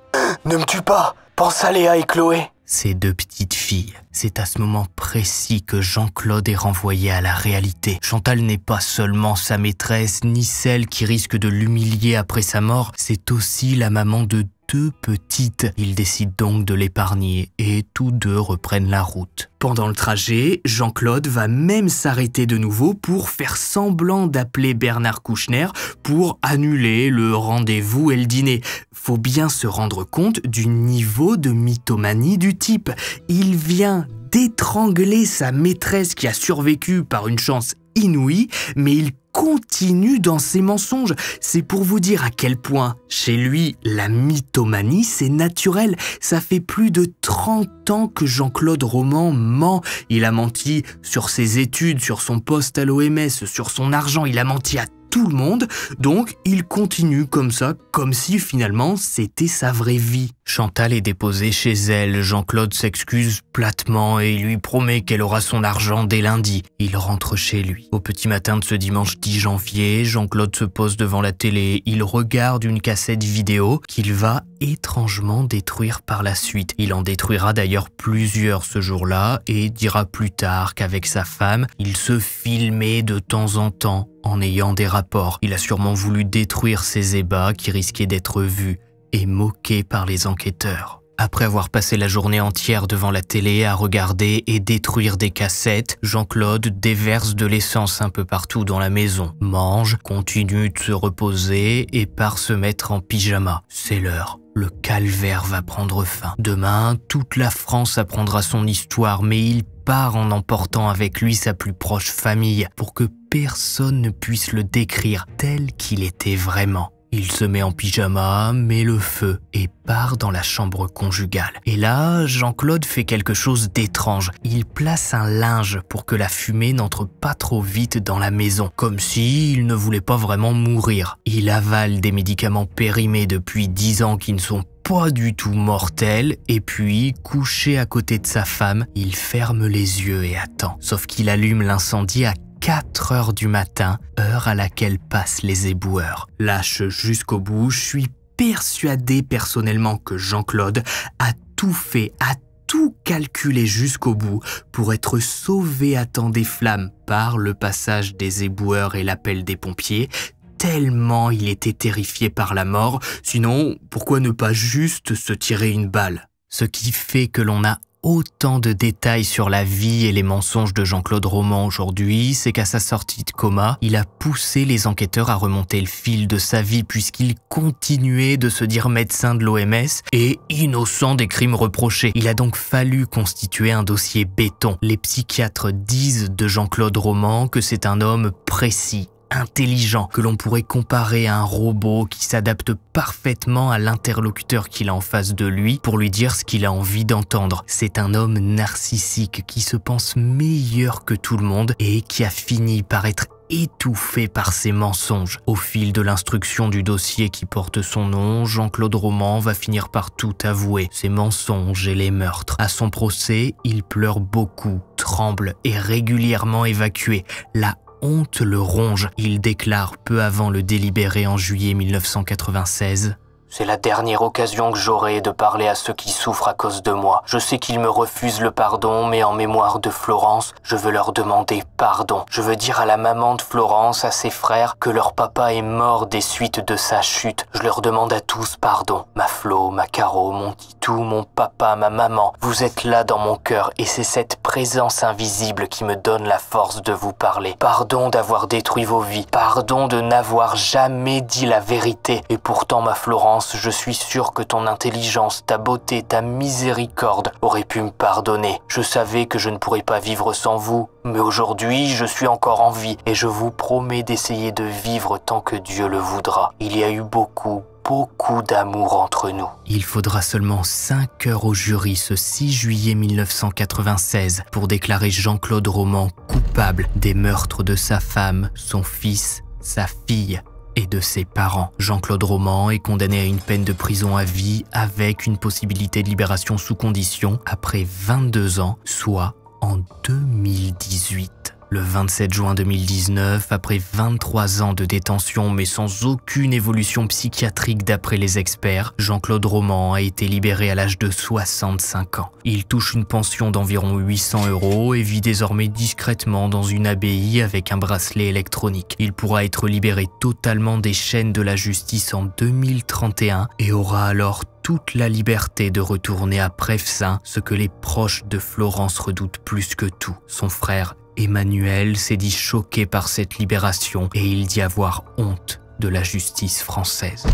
Ne me tue pas Pense à Léa et Chloé Ces deux petites filles. C'est à ce moment précis que Jean-Claude est renvoyé à la réalité. Chantal n'est pas seulement sa maîtresse, ni celle qui risque de l'humilier après sa mort, c'est aussi la maman de Petite. petites. Ils décident donc de l'épargner et tous deux reprennent la route. Pendant le trajet, Jean-Claude va même s'arrêter de nouveau pour faire semblant d'appeler Bernard Kouchner pour annuler le rendez-vous et le dîner. Faut bien se rendre compte du niveau de mythomanie du type. Il vient d'étrangler sa maîtresse qui a survécu par une chance Inouï, mais il continue dans ses mensonges. C'est pour vous dire à quel point, chez lui, la mythomanie, c'est naturel. Ça fait plus de 30 ans que Jean-Claude Roman ment. Il a menti sur ses études, sur son poste à l'OMS, sur son argent, il a menti à tout le monde. Donc, il continue comme ça, comme si finalement c'était sa vraie vie. Chantal est déposée chez elle. Jean-Claude s'excuse platement et lui promet qu'elle aura son argent dès lundi. Il rentre chez lui. Au petit matin de ce dimanche 10 janvier, Jean-Claude se pose devant la télé. Il regarde une cassette vidéo qu'il va étrangement détruire par la suite. Il en détruira d'ailleurs plusieurs ce jour-là et dira plus tard qu'avec sa femme, il se filmait de temps en temps en ayant des rapports. Il a sûrement voulu détruire ses ébats qui risquaient d'être vus et moqué par les enquêteurs. Après avoir passé la journée entière devant la télé à regarder et détruire des cassettes, Jean-Claude déverse de l'essence un peu partout dans la maison, mange, continue de se reposer et part se mettre en pyjama. C'est l'heure. Le calvaire va prendre fin. Demain, toute la France apprendra son histoire, mais il part en emportant avec lui sa plus proche famille pour que personne ne puisse le décrire tel qu'il était vraiment. Il se met en pyjama, met le feu et part dans la chambre conjugale. Et là, Jean-Claude fait quelque chose d'étrange. Il place un linge pour que la fumée n'entre pas trop vite dans la maison, comme s'il ne voulait pas vraiment mourir. Il avale des médicaments périmés depuis 10 ans qui ne sont pas du tout mortels. et puis, couché à côté de sa femme, il ferme les yeux et attend. Sauf qu'il allume l'incendie à 4 heures du matin, heure à laquelle passent les éboueurs. Lâche jusqu'au bout, je suis persuadé personnellement que Jean-Claude a tout fait, a tout calculé jusqu'au bout pour être sauvé à temps des flammes par le passage des éboueurs et l'appel des pompiers, tellement il était terrifié par la mort, sinon pourquoi ne pas juste se tirer une balle Ce qui fait que l'on a autant de détails sur la vie et les mensonges de Jean-Claude Roman aujourd'hui, c'est qu'à sa sortie de coma, il a poussé les enquêteurs à remonter le fil de sa vie puisqu'il continuait de se dire médecin de l'OMS et innocent des crimes reprochés. Il a donc fallu constituer un dossier béton. Les psychiatres disent de Jean-Claude Roman que c'est un homme précis, intelligent que l'on pourrait comparer à un robot qui s'adapte parfaitement à l'interlocuteur qu'il a en face de lui pour lui dire ce qu'il a envie d'entendre. C'est un homme narcissique qui se pense meilleur que tout le monde et qui a fini par être étouffé par ses mensonges. Au fil de l'instruction du dossier qui porte son nom, Jean-Claude Roman va finir par tout avouer, ses mensonges et les meurtres. À son procès, il pleure beaucoup, tremble et régulièrement évacué. La honte le ronge, il déclare peu avant le délibéré en juillet 1996 c'est la dernière occasion que j'aurai de parler à ceux qui souffrent à cause de moi. Je sais qu'ils me refusent le pardon, mais en mémoire de Florence, je veux leur demander pardon. Je veux dire à la maman de Florence, à ses frères, que leur papa est mort des suites de sa chute. Je leur demande à tous pardon. Ma Flo, ma Caro, mon Titou, mon papa, ma maman, vous êtes là dans mon cœur et c'est cette présence invisible qui me donne la force de vous parler. Pardon d'avoir détruit vos vies. Pardon de n'avoir jamais dit la vérité. Et pourtant, ma Florence, je suis sûr que ton intelligence, ta beauté, ta miséricorde auraient pu me pardonner. Je savais que je ne pourrais pas vivre sans vous, mais aujourd'hui je suis encore en vie et je vous promets d'essayer de vivre tant que Dieu le voudra. Il y a eu beaucoup, beaucoup d'amour entre nous. Il faudra seulement 5 heures au jury ce 6 juillet 1996 pour déclarer Jean-Claude Roman coupable des meurtres de sa femme, son fils, sa fille et de ses parents. Jean-Claude Roman est condamné à une peine de prison à vie avec une possibilité de libération sous condition après 22 ans, soit en 2018. Le 27 juin 2019, après 23 ans de détention mais sans aucune évolution psychiatrique d'après les experts, Jean-Claude Roman a été libéré à l'âge de 65 ans. Il touche une pension d'environ 800 euros et vit désormais discrètement dans une abbaye avec un bracelet électronique. Il pourra être libéré totalement des chaînes de la justice en 2031 et aura alors toute la liberté de retourner à Prefsin, ce que les proches de Florence redoutent plus que tout. Son frère Emmanuel s'est dit choqué par cette libération et il dit avoir honte de la justice française.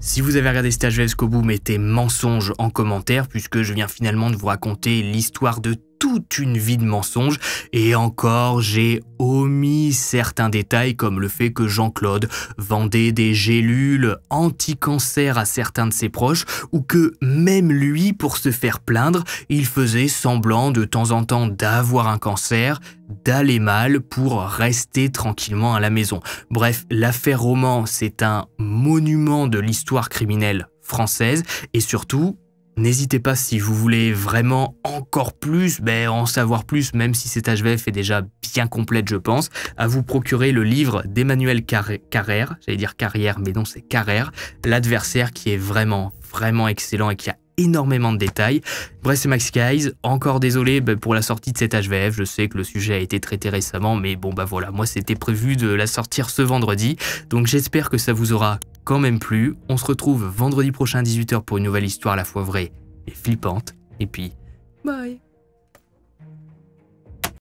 Si vous avez regardé cet jusqu'au bout, mettez mensonge en commentaire puisque je viens finalement de vous raconter l'histoire de toute une vie de mensonges, et encore j'ai omis certains détails comme le fait que Jean-Claude vendait des gélules anti-cancer à certains de ses proches, ou que même lui, pour se faire plaindre, il faisait semblant de temps en temps d'avoir un cancer, d'aller mal pour rester tranquillement à la maison. Bref, l'affaire Roman, c'est un monument de l'histoire criminelle française, et surtout, N'hésitez pas si vous voulez vraiment encore plus, ben, en savoir plus, même si cette HVF est déjà bien complète je pense, à vous procurer le livre d'Emmanuel Carrère, j'allais dire Carrière mais non c'est Carrère, L'adversaire qui est vraiment vraiment excellent et qui a énormément de détails. Bref, c'est Max Guys. Encore désolé ben, pour la sortie de cet HVF. Je sais que le sujet a été traité récemment, mais bon, bah voilà, moi c'était prévu de la sortir ce vendredi. Donc j'espère que ça vous aura quand même plus. On se retrouve vendredi prochain à 18h pour une nouvelle histoire à la fois vraie et flippante. Et puis, bye